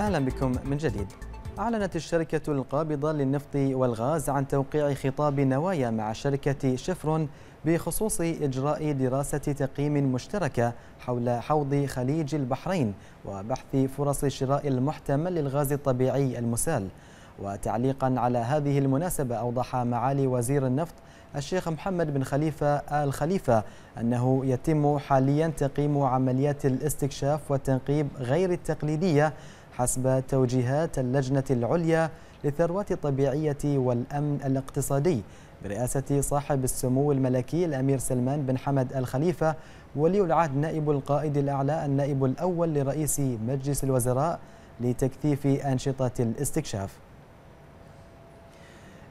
أهلا بكم من جديد أعلنت الشركة القابضة للنفط والغاز عن توقيع خطاب نوايا مع شركة شفرون بخصوص إجراء دراسة تقييم مشتركة حول حوض خليج البحرين وبحث فرص الشراء المحتمل للغاز الطبيعي المسال وتعليقا على هذه المناسبة أوضح معالي وزير النفط الشيخ محمد بن خليفة آل خليفة أنه يتم حاليا تقييم عمليات الاستكشاف والتنقيب غير التقليدية حسب توجيهات اللجنة العليا للثروات الطبيعية والأمن الاقتصادي برئاسة صاحب السمو الملكي الأمير سلمان بن حمد الخليفة ولي العهد نائب القائد الأعلى النائب الأول لرئيس مجلس الوزراء لتكثيف أنشطة الاستكشاف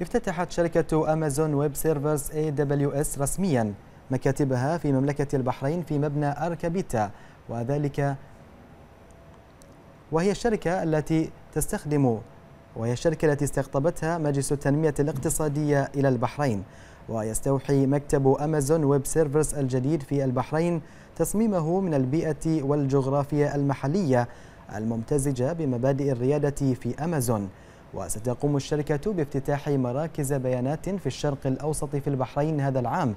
افتتحت شركة أمازون ويب سيرفرز AWS رسمياً مكاتبها في مملكة البحرين في مبنى أركبيتا وذلك وهي الشركة التي تستخدم وهي الشركة التي استقطبتها مجلس التنمية الاقتصادية إلى البحرين ويستوحي مكتب أمازون ويب سيرفرس الجديد في البحرين تصميمه من البيئة والجغرافيا المحلية الممتزجة بمبادئ الريادة في أمازون وستقوم الشركة بافتتاح مراكز بيانات في الشرق الأوسط في البحرين هذا العام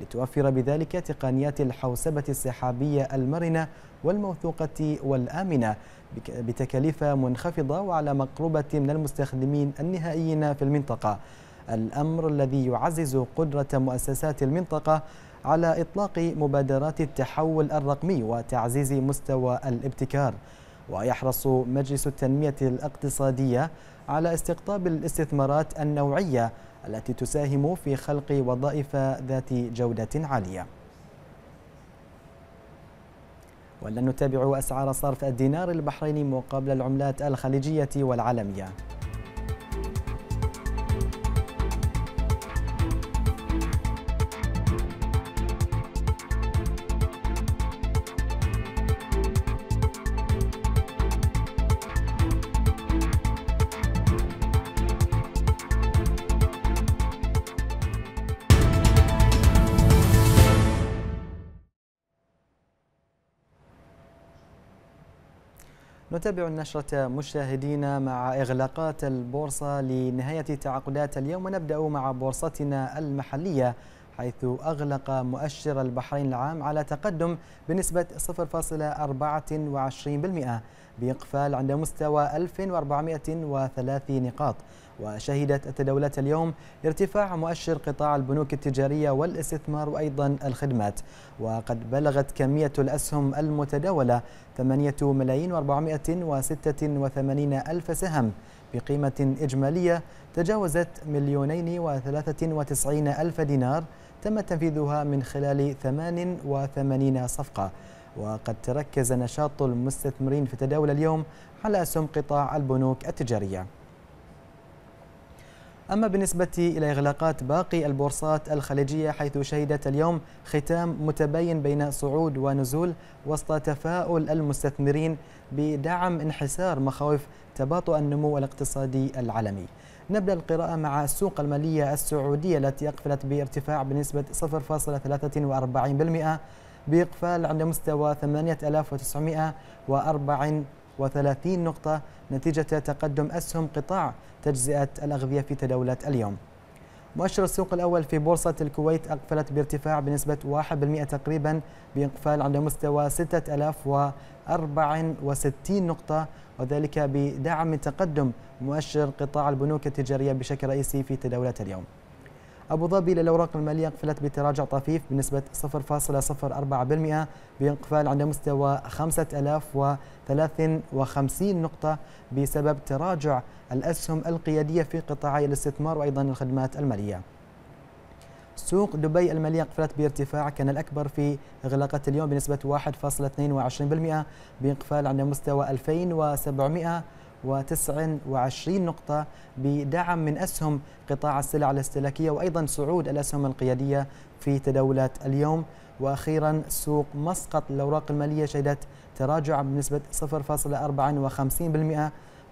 لتوفر بذلك تقنيات الحوسبة السحابية المرنة والموثوقة والآمنة بتكاليف منخفضة وعلى مقربة من المستخدمين النهائيين في المنطقة الأمر الذي يعزز قدرة مؤسسات المنطقة على إطلاق مبادرات التحول الرقمي وتعزيز مستوى الابتكار ويحرص مجلس التنمية الاقتصادية على استقطاب الاستثمارات النوعية التي تساهم في خلق وظائف ذات جودة عالية ولن نتابع أسعار صرف الدينار البحريني مقابل العملات الخليجية والعالمية نتابع النشرة مشاهدينا مع إغلاقات البورصة لنهاية تعاقدات اليوم ونبدأ مع بورصتنا المحلية حيث أغلق مؤشر البحرين العام على تقدم بنسبة 0.24% بإقفال عند مستوى 1403 نقاط وشهدت التداولات اليوم ارتفاع مؤشر قطاع البنوك التجارية والاستثمار وأيضا الخدمات وقد بلغت كمية الأسهم المتداولة 8 ملايين و486 ألف سهم بقيمة إجمالية تجاوزت مليونين وثلاثة وتسعين ألف دينار تم تنفيذها من خلال 88 صفقة وقد تركز نشاط المستثمرين في تداول اليوم على أسهم قطاع البنوك التجارية أما بالنسبة إلى إغلاقات باقي البورصات الخليجية حيث شهدت اليوم ختام متباين بين صعود ونزول وسط تفاؤل المستثمرين بدعم انحسار مخاوف تباطؤ النمو الاقتصادي العالمي نبدأ القراءة مع السوق المالية السعودية التي أقفلت بارتفاع بنسبة 0.43% بإقفال عند مستوى 8944 وثلاثين نقطة نتيجة تقدم أسهم قطاع تجزئة الأغذية في تداولات اليوم مؤشر السوق الأول في بورصة الكويت أقفلت بارتفاع بنسبة 1% تقريبا بإقفال عند مستوى 6064 نقطة وذلك بدعم تقدم مؤشر قطاع البنوك التجارية بشكل رئيسي في تداولات اليوم أبو ظبي للأوراق المالية قفلت بتراجع طفيف بنسبة 0.04% بانقفال عند مستوى 5053 نقطة بسبب تراجع الأسهم القيادية في قطاعي الاستثمار وأيضا الخدمات المالية سوق دبي المالية قفلت بارتفاع كان الأكبر في إغلاقة اليوم بنسبة 1.22% بانقفال عند مستوى 2700 29 نقطة بدعم من أسهم قطاع السلع الاستهلاكية وأيضا صعود الأسهم القيادية في تداولات اليوم وأخيرا سوق مسقط الأوراق المالية شهدت تراجع بنسبة 0.54%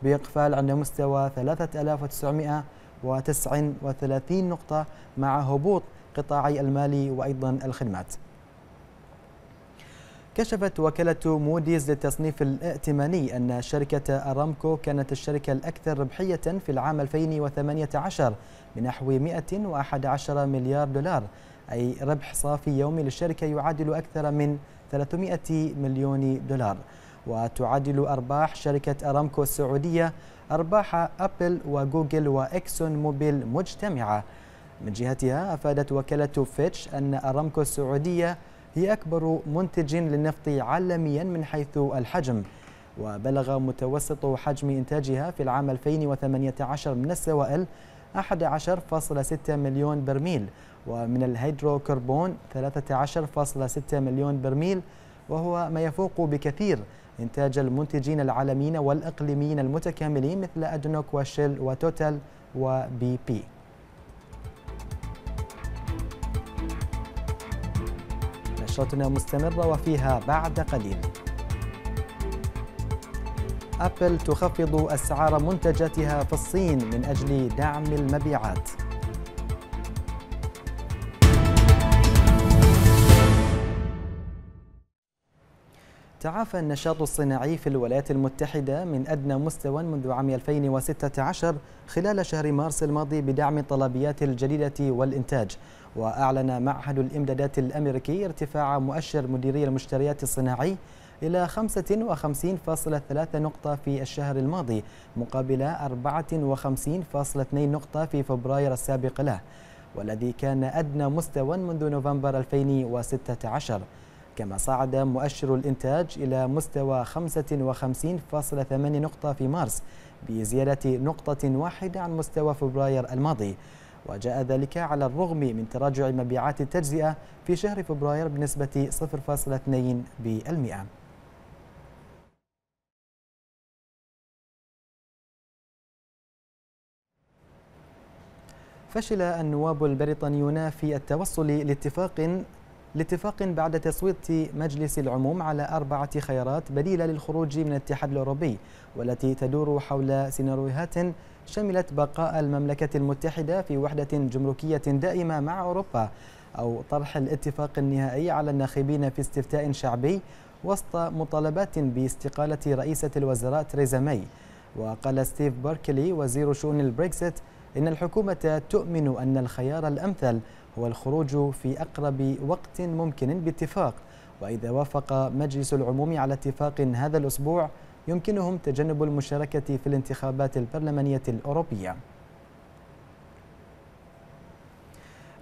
بإقفال عند مستوى 3939 نقطة مع هبوط قطاعي المالي وأيضا الخدمات كشفت وكالة موديز للتصنيف الائتماني أن شركة أرامكو كانت الشركة الأكثر ربحية في العام 2018 بنحو 111 مليار دولار أي ربح صافي يومي للشركة يعادل أكثر من 300 مليون دولار وتعادل أرباح شركة أرامكو السعودية أرباح أبل وجوجل وإكسون موبيل مجتمعة من جهتها أفادت وكالة فيتش أن أرامكو السعودية هي أكبر منتج للنفط عالميا من حيث الحجم وبلغ متوسط حجم إنتاجها في العام 2018 من السوائل 11.6 مليون برميل ومن الهيدروكربون 13.6 مليون برميل وهو ما يفوق بكثير إنتاج المنتجين العالميين والإقليميين المتكاملين مثل أدنوك وشيل وتوتال وبي بي نشرتنا مستمرة وفيها بعد قليل أبل تخفض أسعار منتجاتها في الصين من أجل دعم المبيعات تعافى النشاط الصناعي في الولايات المتحدة من أدنى مستوى منذ عام 2016 خلال شهر مارس الماضي بدعم الطلبيات الجديدة والإنتاج وأعلن معهد الإمدادات الأمريكي ارتفاع مؤشر مديري المشتريات الصناعي إلى 55.3 نقطة في الشهر الماضي مقابل 54.2 نقطة في فبراير السابق له والذي كان أدنى مستوى منذ نوفمبر 2016 كما صعد مؤشر الإنتاج إلى مستوى 55.8 نقطة في مارس بزيادة نقطة واحدة عن مستوى فبراير الماضي وجاء ذلك على الرغم من تراجع مبيعات التجزئة في شهر فبراير بنسبة 0.2% فشل النواب البريطانيون في التوصل لاتفاق لاتفاق بعد تصويت مجلس العموم على أربعة خيارات بديلة للخروج من الاتحاد الأوروبي والتي تدور حول سيناريوهات شملت بقاء المملكة المتحدة في وحدة جمركية دائمة مع أوروبا أو طرح الاتفاق النهائي على الناخبين في استفتاء شعبي وسط مطالبات باستقالة رئيسة الوزراء تريزا ماي وقال ستيف باركلي وزير شؤون البريكسيت إن الحكومة تؤمن أن الخيار الأمثل هو الخروج في أقرب وقت ممكن باتفاق وإذا وافق مجلس العموم على اتفاق هذا الأسبوع يمكنهم تجنب المشاركة في الانتخابات البرلمانية الأوروبية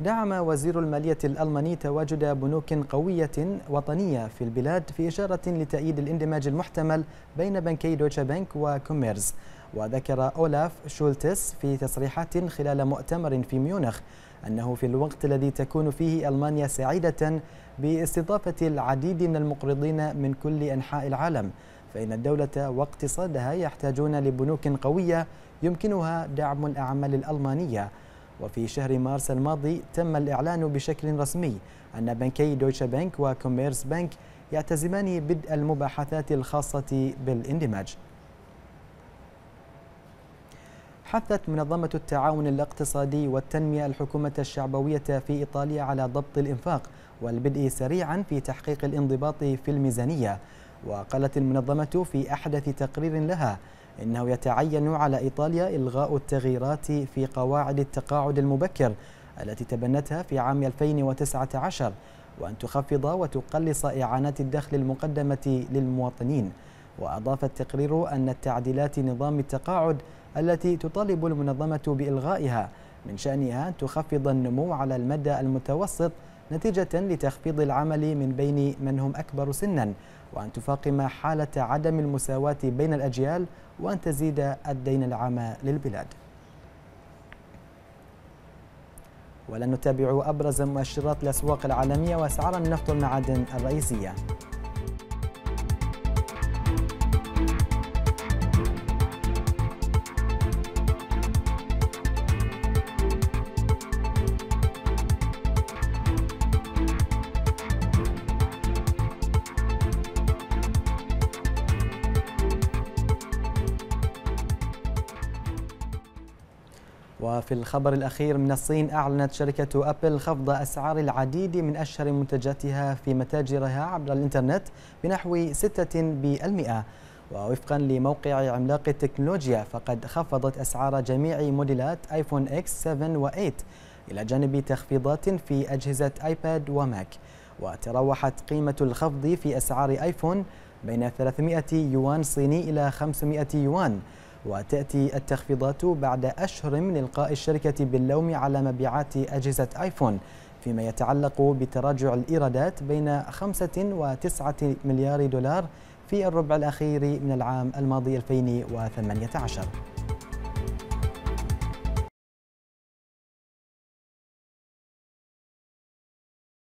دعم وزير المالية الألماني تواجد بنوك قوية وطنية في البلاد في إشارة لتأييد الاندماج المحتمل بين بنكي دويتشا بنك وكوميرز وذكر أولاف شولتس في تصريحات خلال مؤتمر في ميونخ أنه في الوقت الذي تكون فيه ألمانيا سعيدة باستضافة العديد من المقرضين من كل أنحاء العالم فإن الدولة واقتصادها يحتاجون لبنوك قوية يمكنها دعم الأعمال الألمانية وفي شهر مارس الماضي تم الإعلان بشكل رسمي أن بنكي دويتشا بنك وكوميرس بنك يعتزمان بدء المباحثات الخاصة بالاندماج حثت منظمة التعاون الاقتصادي والتنمية الحكومة الشعبوية في إيطاليا على ضبط الإنفاق والبدء سريعا في تحقيق الانضباط في الميزانية وقالت المنظمة في أحدث تقرير لها إنه يتعين على إيطاليا إلغاء التغييرات في قواعد التقاعد المبكر التي تبنتها في عام 2019 وأن تخفض وتقلص إعانات الدخل المقدمة للمواطنين وأضاف التقرير أن التعديلات نظام التقاعد التي تطالب المنظمة بإلغائها من شأنها أن تخفض النمو على المدى المتوسط نتيجة لتخفيض العمل من بين من هم أكبر سنا وأن تفاقم حالة عدم المساواة بين الأجيال وأن تزيد الدين العام للبلاد ولن نتابع أبرز مؤشرات الأسواق العالمية وأسعار النفط والمعادن الرئيسية وفي الخبر الأخير من الصين أعلنت شركة أبل خفض أسعار العديد من أشهر منتجاتها في متاجرها عبر الإنترنت بنحو 6% ووفقا لموقع عملاق التكنولوجيا فقد خفضت أسعار جميع موديلات آيفون إكس 7 و8 إلى جانب تخفيضات في أجهزة آيباد وماك وتراوحت قيمة الخفض في أسعار آيفون بين 300 يوان صيني إلى 500 يوان وتأتي التخفيضات بعد أشهر من إلقاء الشركة باللوم على مبيعات أجهزة آيفون فيما يتعلق بتراجع الإيرادات بين 5 و9 مليار دولار في الربع الأخير من العام الماضي 2018